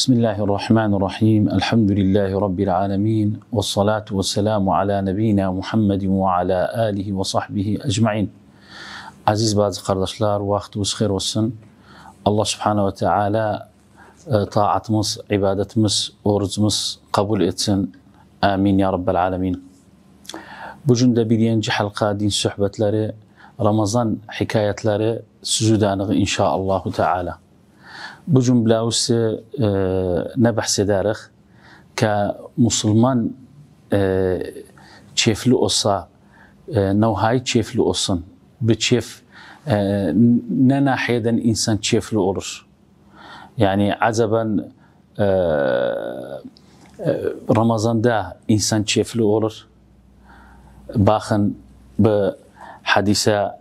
بسم الله الرحمن الرحيم الحمد لله رب العالمين والصلاة والسلام على نبينا محمد وعلى آله وصحبه أجمعين عزيز بعض قرداشلار واخت وسخير والسن الله سبحانه وتعالى طاعة مس عبادة مس ورز مس قبول إتسن آمين يا رب العالمين بجند بيدين حلقة دين صحبة لاري رمضان حكاية لاري سجودانغ إن شاء الله تعالى بجملة بلاوس آه، نبح سدارخ كمسلمان آه، كيف لو أصا آه، نو هاي كيف لو أصن بكيف ننا حيدا إنسان كيف لو أرش يعني عزبا رمضان دا إنسان كيف لو أرش باخن بحديثة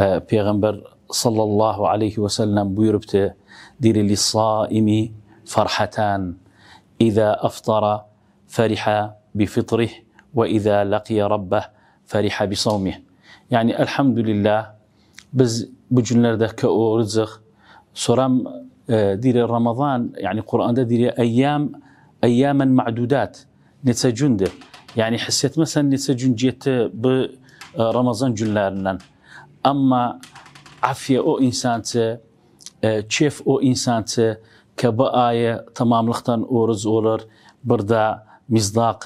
بيغمبر صلى الله عليه وسلم بيربته دير للصائم فرحتان إذا أفطر فرح بفطره وإذا لقي ربه فرح بصومه يعني الحمد لله بز بجنر ده كأورزق سرام آه، دير رمضان يعني قرآن ده دير أيام أياما معدودات نتسجن يعني حسيت مثلا نتسجن جيت برمضان آه، جنرنا أما عفية أو إنسان ته Ee, Çif o insançı ki bu ayı tamamlıktan oruz olur. Burada mizdaq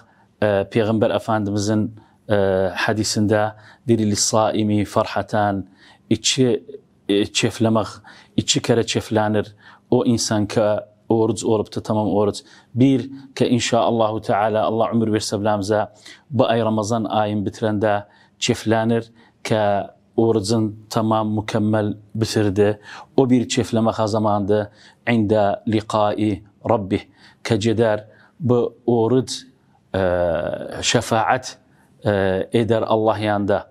e, Peygamber Efendimizin e, hadisinde dirili saimi farhatan içi e, çeflemek, içi kere çeflenir. O insan ki oruç olup da tamam oruç. Bir ki inşaallahu teala Allah ömür verse bu ay Ramazan ayın bitirende çeflenir ki orucun tamam mükemmel bitirdi. O bir çiftleme kazandı. İnde liqai Rabbih. Keceder bu oruç e, şefaat e, eder Allah yanında.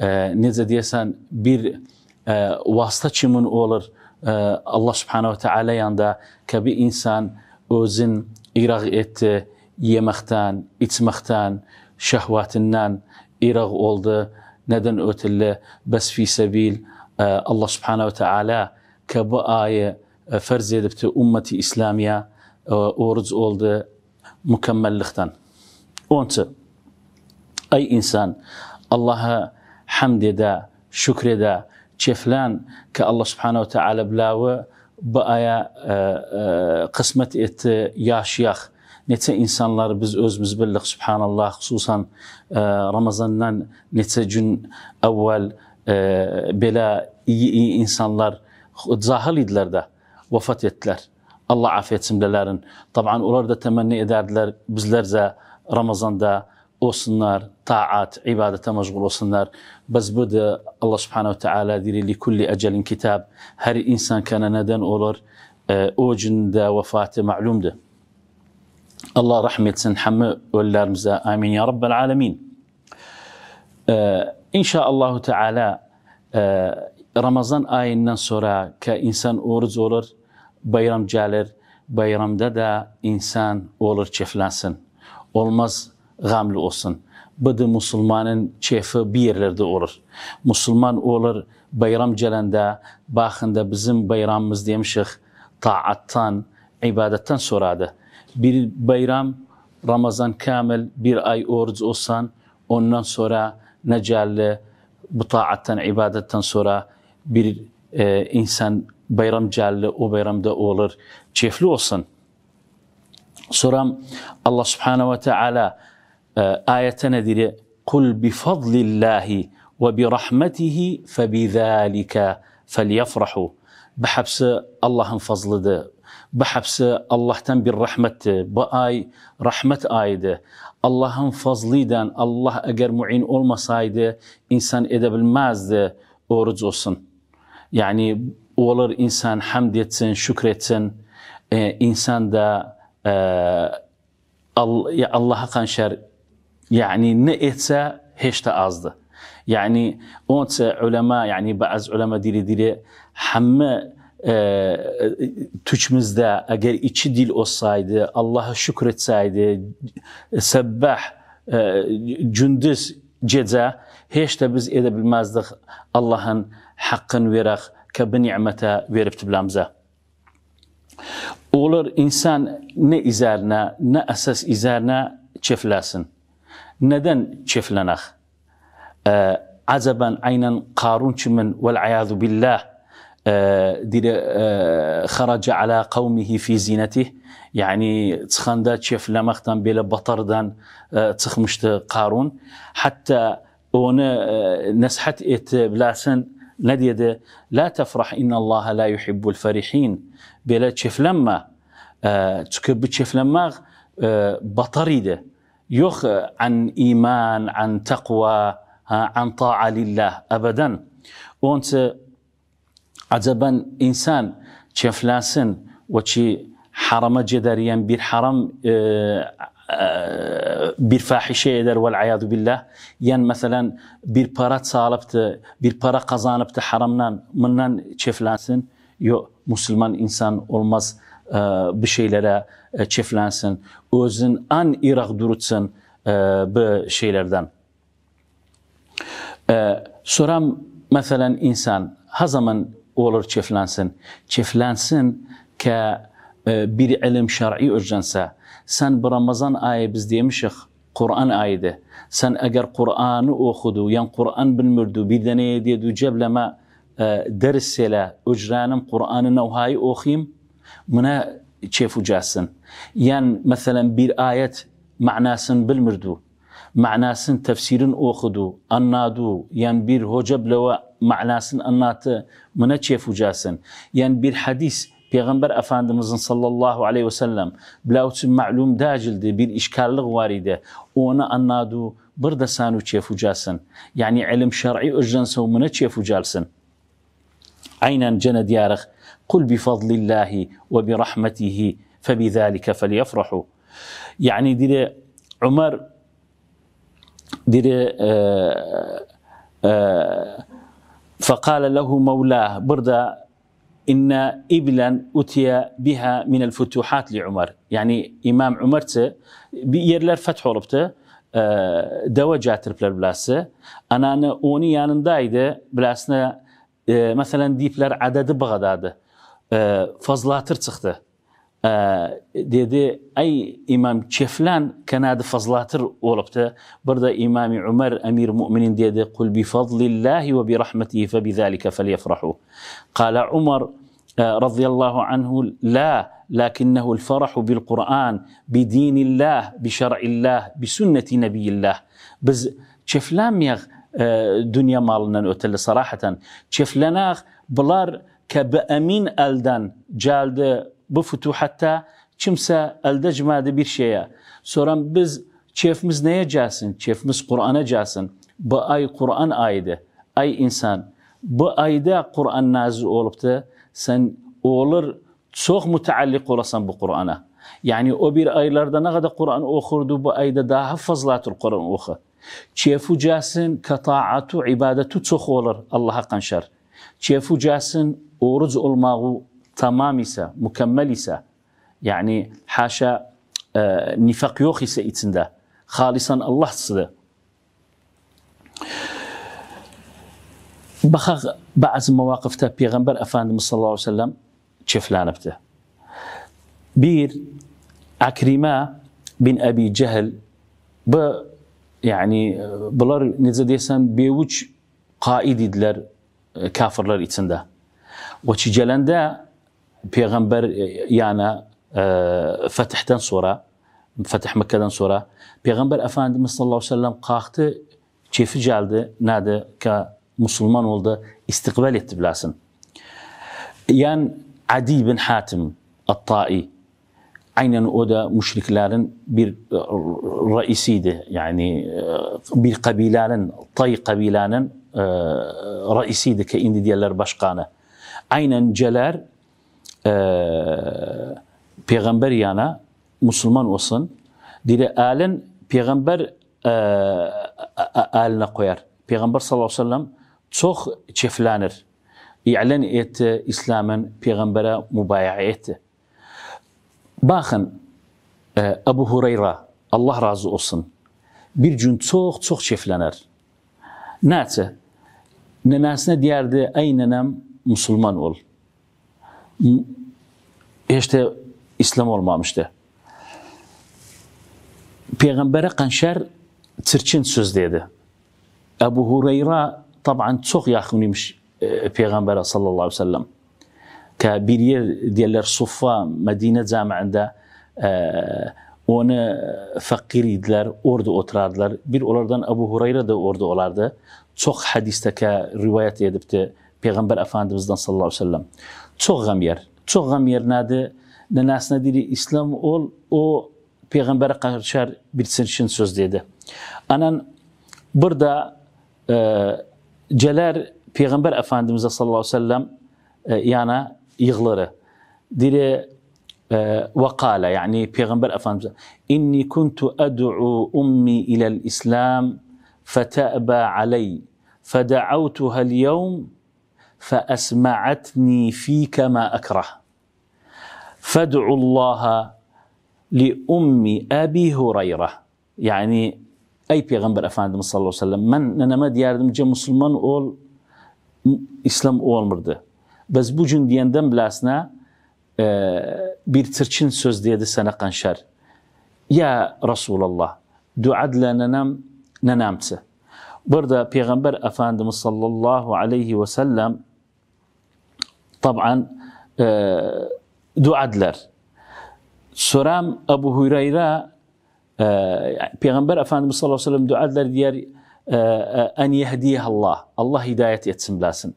E, nece diyesen bir e, vasıta çimin olur e, Allah subhanehu ve teala yanında ki insan özün iraq etti yemekten, içmekten, şehvatinden iraq oldu. ندن ئۆتل بس في سبيل ئەله آه، سبحانەوە تەعالا کە بۆ ئایە آه، فەرزیێ دەبتە عومەتی ئیسلامیا آه، ئۆرز ئۆلدە مکەممەل لختن ئۆنچە ئەی ئینسان ئەله حەمدێدا دا چێفلان کە ئەله سبحانەوە تەعاالە بلاوە بە ئایا قسمەت ئێت neçə insanları biz özümüz bildik, subhanallah, xüsusən ə, e, Ramazandan neçə gün əvvəl ə, e, belə iyi, iyi insanlar cahil idilər də vəfat etdilər. Allah afiyət etsin bilələrin. Taban onlar da təmənni edərdilər bizlərcə Ramazanda olsunlar, taat, ibadete meşgul olsunlar. Biz bu da Allah subhanehu ve teala diri li kulli ecelin kitab. Her insan kana neden olur. E, o günde vefatı ma'lumdur. Allah rahmet etsin hamı ölülerimize. Amin ya Rabbel alemin. Ee, İnşaAllah Teala e, Ramazan ayından sonra ki insan oruç olur, bayram gelir. Bayramda da insan olur çeflensin. Olmaz gamlı olsun. Bu da Müslümanın çefi bir yerlerde olur. Müslüman olur bayram gelende, bakında bizim bayramımız demişik, taattan, ibadetten soradı bir bayram Ramazan kamil bir ay oruç olsan ondan sonra necalle bu taatten ibadetten sonra bir e, insan bayram celli o bayramda olur. Çefli olsun. Sonra Allah subhanehu ve teala e, ayete ne dedi? Kul bi fadlillahi ve bi rahmetihi fe bi zâlike fel yafrahu. Behepsi Allah'ın fazlıdır. بحبسه الله تن بالرحمة بآي rahmet آيدة Allah'ın fazlıydan Allah eğer muin olmasaydı insan edebilmezdi oruç olsun. Yani olur insan hamd etsin, şükretsin. Ee, insan da e, Allah'a kanşer yani ne etse hiç de azdı. Yani onun ulema yani bazı ulema dili dili hamme türkümüzdə əgər iki dil olsaydı, Allaha şükr etsəydi, səbbəh gündüz e, gecə heç də biz edə bilməzdik Allahın haqqını verək, kəbi nimətə veribdi biləmizə. Olur insan nə üzərinə, nə əsas üzərinə kefləsin. Nədən keflənək? Əcəbən aynən Qarun kimin vəl-əyadu billah آه، دير آه، خرج على قومه في زينته يعني تخندا تشيف لمختن بلا بطردن آه، تخمشت قارون حتى ون نسحت ات بلاسن نديد لا تفرح ان الله لا يحب الفرحين بلا تشيف لما تكب تشيف لما بطريده يخ عن ايمان عن تقوى عن طاعه لله ابدا وانت Acaba insan çeflasın ve çi harama cederiyen bir haram e, e bir fahişe eder vel ayadu billah. Yani mesela bir para sağlıp bir para kazanıp da haramdan bundan çeflensin. Yok Müslüman insan olmaz e, bir şeylere e, çeflensin. Özün an irak durutsun bu şeylerden. Soram mesela insan ha zaman olur keyflensin. Keyflensin ki bir ilim şer'i urgense. Sen bu Ramazan ayı biz demişik Kur'an ayıydı. Sen eğer Kur'an'ı okudu, yani Kur'an bilmirdu, bir deneye diye cebleme dersiyle ücranım Kur'an'ı nevhayı okuyayım, buna keyf ucatsın. Yani mesela bir ayet manasını bilmirdu. معناسن تفسيرن اوخدو انادو يعني بير هوجب لو معناسن أنات منتشف وجاسن يعني بالحديث بيغمبر أفاندمزن صلى الله عليه وسلم بلاوت معلوم داجل دي بالإشكال الغواردة وانا أنادو بردسان وشيف وجاسن يعني علم شرعي أجنس ومنتشف وجالسن عينا جند يارخ قل بفضل الله وبرحمته فبذلك فليفرحوا يعني دي عمر دي آآ آه، آه، فقال له مولاه برده إن إبلا أتي بها من الفتوحات لعمر يعني إمام عمر بيرلر فتح ربته آه، دواجات جاتر بلاسه أنا أنا أوني يعني دايدة بلاسنا آه، مثلا ديبلر عدد بغداد آه، فضلات تخته آه، دێدێ ئەی امام چێفلان کە فضلاتر وربته وەڵبتە إمام عمر أمير ئەمیر مؤمنین قل بفضل فضلی الله وبرحمته فبذلك فليفرحوا قال عمر آه، رضي الله عنه لا لكنه الفرح بالقرآن بدين الله بشرع الله بسنة نبي الله بز چفلام يغ آه، دنيا مالنا نوتل صراحة چفلناغ بلار كبأمين ألدان جالد bu futuhatta kimse eldecmedi bir şeye. Sonra biz çefimiz neye gelsin? Çefimiz Kur'an'a gelsin. Bu ay Kur'an aydı. Ay insan. Bu ayda Kur'an nazil olubdu. Sen olur çok müteallik olasan bu Kur'an'a. Yani o bir aylarda ne kadar Kur'an okurdu bu ayda daha fazladır Kur'an oku. Çefu gelsin, kataatu, ibadetu çok olur Allah'a kanşar. Çefu gelsin, oruç olmağı تمامسة مكملسة يعني حاشا آه، نفاق يوخي سيتسنده خالصا الله صده بخغ بعض المواقف تا بيغنبر أفاندم صلى الله عليه وسلم شفلان بته بير أكريما بن أبي جهل ب يعني بلر نزد يسان بيوج قائد دلر كافر لر يتسنده وشي جلنده peyğəmbər yana ə, fətihdən sonra, fətih Məkkədən sonra peyğəmbər Əfəndimiz sallallahu əleyhi və səlləm qalxdı, keyfi gəldi, nədir ki, müsəlman oldu, istiqbal etdi biləsən. Yəni Adi bin Hatim At-Tai aynen o da müşriklerin bir reisiydi. Yani bir kabilenin, Tay kabilenin e, reisiydi ki indi diyorlar başkanı. Aynen celer ee, peygamber yana Müslüman olsun. Dile alen peygamber e, aline koyar. Peygamber sallallahu aleyhi ve sellem çok çeflenir. İlan etti İslam'ın peygambere mübayağı etti. Bakın e, Ebu Hureyre Allah razı olsun. Bir gün çok çok çeflenir. Neyse? Nenesine diyordu ey nenem Müslüman ol. heç də İslam olmamışdı. Peyğəmbərə qənşər çirkin söz dedi. Əbu Hüreyrə təbii çox yaxın imiş e, Peyğəmbərə sallallahu əleyhi və səlləm. Kə bir yer deyirlər Suffa Mədinə cəmiində e, onu fəqir idilər, orada oturardılar. Bir onlardan Əbu Hüreyrə də orada olardı. Çox hədisdə kə rivayət edibdi Peyğəmbər Əfəndimizdən sallallahu əleyhi və səlləm. çok gam yer. Çok gam yer nadı. Ne nasna dili İslam ol o peygambere karşı bitsin için söz dedi. Anan burada e, Celer Peygamber Efendimiz'e sallallahu aleyhi ve sellem e, yani yığları. Dili وقال يعني بيغمبر أفهم إني كنت أدعو أمي إلى الإسلام فتأبى علي فدعوتها اليوم فاسمعتني فيك ما اكره فادعوا الله لام ابي هريره يعني اي بيغمبر افندم صلى الله عليه وسلم من انا ما دياردم جا مسلمان اول اسلام اول مرده بس بو جن ديندم بلاسنا آه، بير ترشين سوز ديد سنه قنشر يا رسول الله دعاء لنا نام ننامته برد بيغمبر افندم صلى الله عليه وسلم Taban طبعا e, duadılar. Soram Ebu Hureyre Peygamber Efendimiz sallallahu aleyhi ve sellem diyor, diğer e, e, en yehdiye Allah. Allah hidayet etsin bilesin.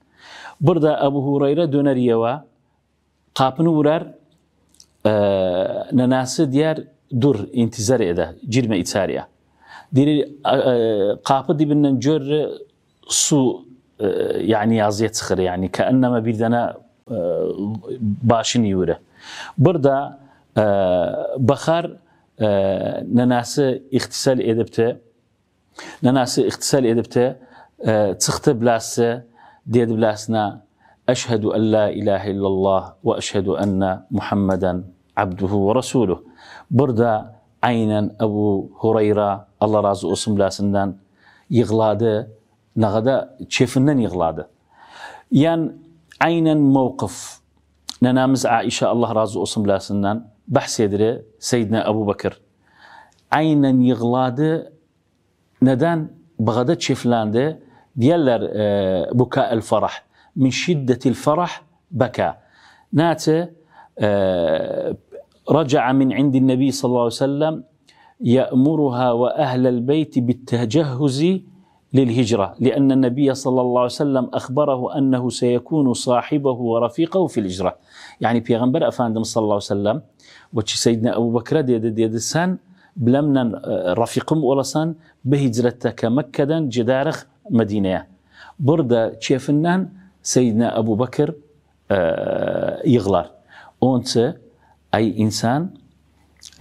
Burada Abu Hurayra döner yeva kapını vurar nenası diyor dur intizar ede cirme itariye. Diri kapı dibinden gör su yani yazıya çıkır yani. Kaenneme bir tane باشن نیورە بردا اه، بخار اه، نەناسە ئیختیسەل ئێدەبتە نەناسە ئیختیسەل ئێدەبتە چختە اه، بلاسە دێت بلاسنا أشهد أن لا إله إلا الله وأشهد أن محمدا عبده ورسوله بردا عينا أبو هريرة الله رازو اسم لاسندان يغلاده نغدا كيفinden يغلاده يعني عينا موقف ننامز عائشة الله راز أصم لا سنان بحث يدري سيدنا أبو بكر عينا يغلاد ندان بغدا شفلاند ديالر آه، بكاء الفرح من شدة الفرح بكى نات آه، رجع من عند النبي صلى الله عليه وسلم يأمرها وأهل البيت بالتجهز للهجرة لأن النبي صلى الله عليه وسلم أخبره أنه سيكون صاحبه ورفيقه في الهجرة يعني بيغنبر أفاندم صلى الله عليه وسلم وشي سيدنا أبو بكر دي سان بلمنا اه، رفيقم ولسان بهجرتك مكة جدارخ مدينة بردا تشيفنان سيدنا أبو بكر يغلار اه، أنت أي إنسان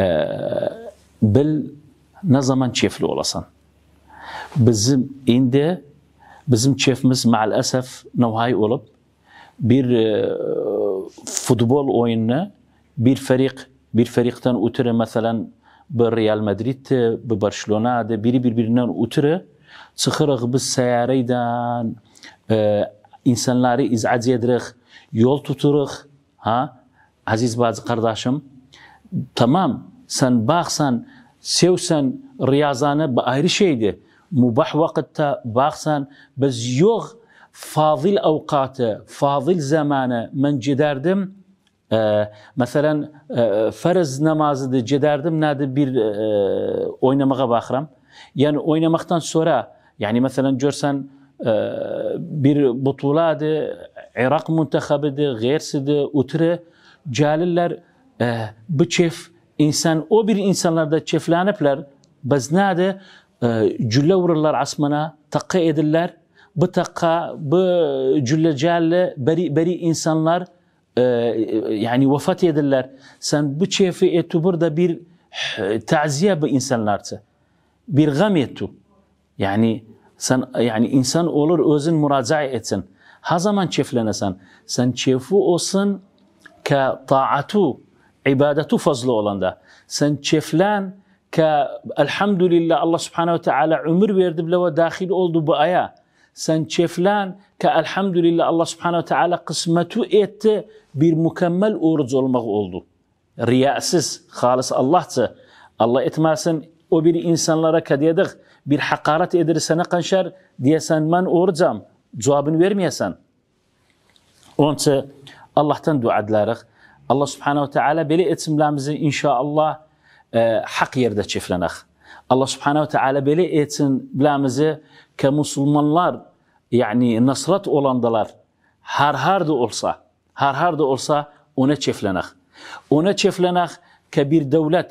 اه، بل نظما تشيفلو ولسان Bizim indi bizim şefimiz maalesef navhay olup bir e, futbol oyununu bir ferik bir ferikten ötürü mesela bir Real Madrid'de, bir Barcelona'da biri birbirinden ötürü çıkırıq biz seyareyden e, insanları izaz edirik, yol tuturuq. Ha? Aziz bazı kardeşim, tamam sen baksan, sevsen riyazanı ayrı şeydi. مباح وقتها باخسان بس يوغ فاضل أوقاته فاضل زمانه من جدردم Ee, mesela e, farz namazıdır cederdim nerede bir e, oynamaya bakıram. Yani oynamaktan sonra yani mesela görsen e, bir butuladı, Irak müntekabıdı, gayrisidir, utri caliller e, bu çef insan o bir insanlarda çeflenipler biz nerede ee, cülle vururlar asmana, takı edirler. Bu takka, bu cüllecalle beri, beri insanlar e, yani vefat edirler. Sen bu çefi etu burada bir e, taziye bu insanlardı. Bir gam etu. Yani sen yani insan olur özün müracaat etsin. Ha zaman çeflenesen. Sen çefi olsun ka taatu, ibadetu fazla olanda. Sen çeflen, که الحمدلله الله سبحانه و تعالی عمر verdi bilava dahil oldu bu aya. Sen çeflan ki elhamdülillah Allah subhanehu ve teala kısmetu etti bir mükemmel oruç olmak oldu. Riyasız, halis Allah'tı. Allah etmesin o bir insanlara kadiyedik bir hakaret edir ne kanşar diyesen ben orucam cevabını vermeyesen. Onun için Allah'tan dua edilerik. Allah subhanehu ve teala beli etimlerimizi inşallah ee, haq yerda cheklanaq alloh subhanava taolo beli aytsin bilamizi ka musulmonlar ya'ni nasrat o'landilar har harda o'lsa har harda o'lsa ona cheklanaq ona cheklanaq ka bir davlat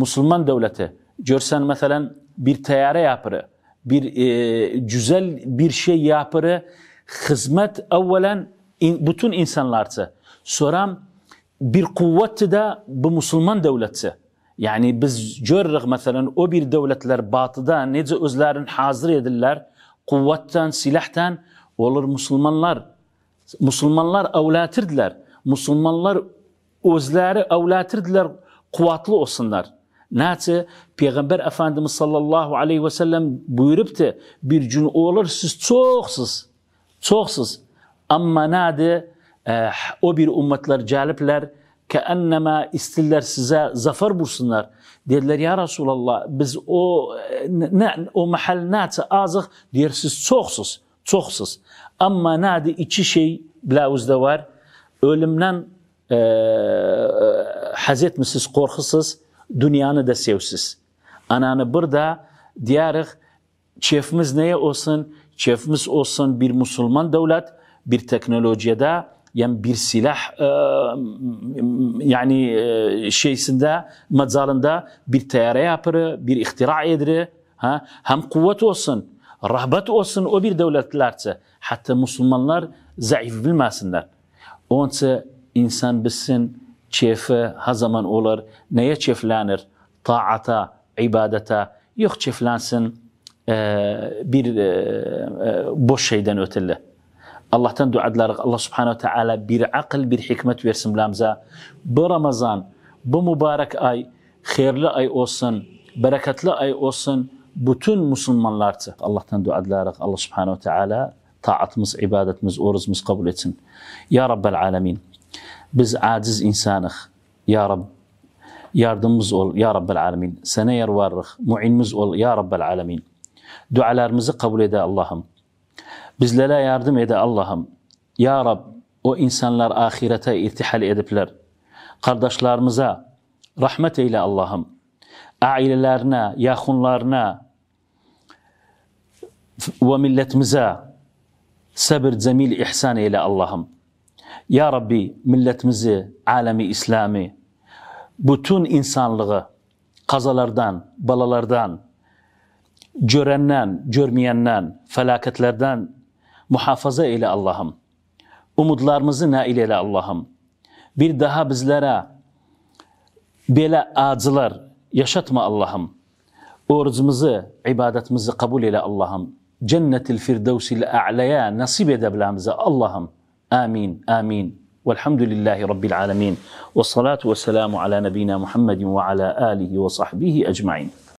musulmon davlati ko'rsan masalan bir tayyora yapiri bir e, güzel bir şey yapırı xizmat avvalan bütün insanlarca. Sonra bir quvvati da bu musulmon davlatsi yani biz görürük mesela o bir devletler batıda nece özlerini hazır edirler. Kuvvetten, silahtan olur Müslümanlar. Müslümanlar evlatirdiler. Müslümanlar özleri evlatirdiler. Kuvvetli olsunlar. Naçı Peygamber Efendimiz sallallahu aleyhi ve sellem buyurupti. Bir gün olur siz çoksuz. Çoksuz. Ama nadı eh, o bir ümmetler calipler keenneme istiller size zafer bulsunlar. Derler ya Resulallah biz o ne, o mahal nati azıq der siz çoxsuz, çoxsuz. Ama nadi iki şey bilavuzda var. Ölümden e, haz etmişsiz, korkusuz, dünyanı da sevsiz. Ananı burada diyarıq çefimiz neye olsun? Çefimiz olsun bir Müslüman devlet, bir teknolojide, yani bir silah e, yani e, şeysinde mazalında bir teyare yapır, bir ihtira edir. Ha? Hem kuvvet olsun, rahbet olsun o bir devletlerse. Hatta Müslümanlar zayıf bilmesinler. Onun insan bilsin çefi her zaman olur. Neye çeflenir? Taata, ibadete. Yok çeflensin e, bir e, e boş şeyden ötelle. Allah'tan duadlarıq. Allah subhanahu taala bir aql, bir hikmet versin bilamıza. Bu Ramazan, bu mübarek ay hayırlı ay olsun, bereketli ay olsun. Bütün Müslümanlar için. Allah'tan duadlarıq. Allah subhanahu taala taatımız, ibadetimiz, orucumuz kabul etsin. Ya Rabbel alemin. Biz aciz insanıq. Ya Rabb yardımımız ol ya Rabbel alemin. Sana yervarırıq. Muinimiz ol ya Rabbel alemin. Dualarımızı kabul ede Allah'ım. Bizlere yardım ede Allah'ım. Ya Rab, o insanlar ahirete irtihal edipler. Kardeşlerimize rahmet eyle Allah'ım. Ailelerine, yakınlarına ve milletimize sabır, cemil, ihsan eyle Allah'ım. Ya Rabbi milletimizi, alemi İslami, bütün insanlığı kazalardan, balalardan, görenden, görmeyenden, felaketlerden muhafaza eyle Allah'ım. Umutlarımızı nail eyle Allah'ım. Bir daha bizlere bela acılar yaşatma Allah'ım. Orucumuzu, ibadetimizi kabul eyle Allah'ım. Cennetil firdevsil a'laya nasip edeblamıza Allah'ım. Amin, amin. Velhamdülillahi Rabbil alemin. Ve salatu ve selamu ala nebina Muhammedin ve ala alihi ve sahbihi ecmain.